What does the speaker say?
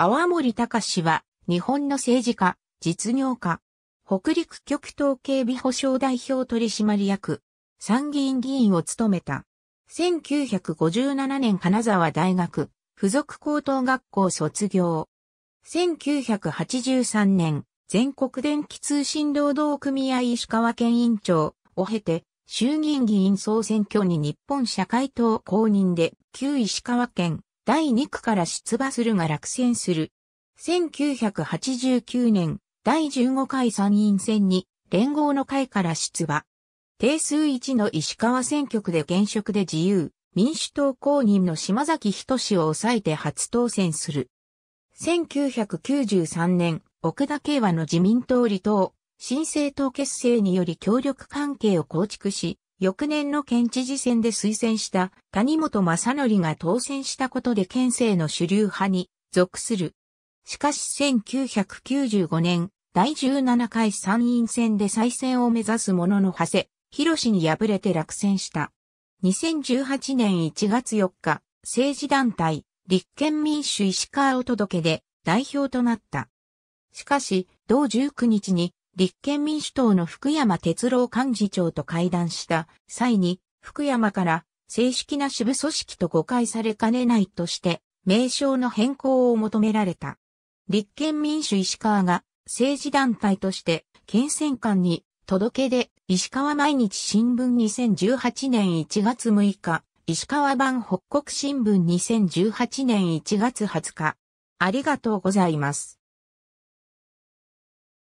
泡森隆は、日本の政治家、実業家、北陸極東警備保障代表取締役、参議院議員を務めた。1957年金沢大学附属高等学校卒業。1983年全国電気通信労働組合石川県委員長を経て衆議院議員総選挙に日本社会党公認で旧石川県第2区から出馬するが落選する。1989年、第15回参院選に、連合の会から出馬。定数1の石川選挙区で現職で自由、民主党公認の島崎仁を抑えて初当選する。1993年、奥田慶和の自民党離党、新政党結成により協力関係を構築し、翌年の県知事選で推薦した谷本正則が当選したことで県政の主流派に属する。しかし1995年、第17回参院選で再選を目指すものの長谷、市に敗れて落選した。2018年1月4日、政治団体、立憲民主石川を届けで代表となった。しかし、同19日に立憲民主党の福山哲郎幹事長と会談した際に、福山から正式な支部組織と誤解されかねないとして、名称の変更を求められた。立憲民主石川が政治団体として県選官に届けで石川毎日新聞2018年1月6日、石川版北国新聞2018年1月20日。ありがとうございます。